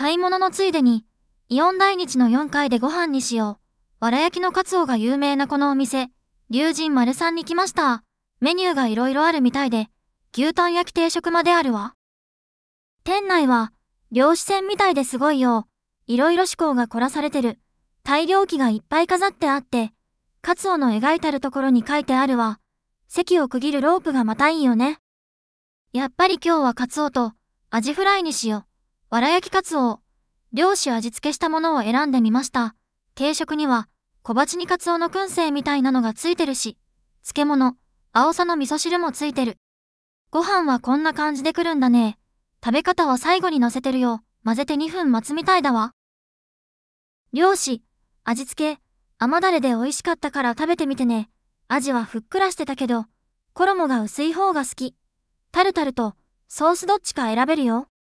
買い物のついでに、イオン来日の4回でご飯にしよう。わら焼きのカツオが有名なこのお店、龍神丸さんに来ました。メニューが色々あるみたいで、牛タン焼き定食まであるわ。店内は、漁師船みたいですごいよ。色々思考が凝らされてる。大量機がいっぱい飾ってあって、カツオの描いたるところに書いてあるわ。席を区切るロープがまたいいよね。やっぱり今日はカツオとアジフライにしよう。わら焼きカツオを、漁師味付けしたものを選んでみました。定食には、小鉢にカツオの燻製みたいなのがついてるし、漬物、青さの味噌汁もついてる。ご飯はこんな感じで来るんだね。食べ方は最後に乗せてるよ。混ぜて2分待つみたいだわ。漁師、味付け、甘だれで美味しかったから食べてみてね。味はふっくらしてたけど、衣が薄い方が好き。タルタルとソースどっちか選べるよ。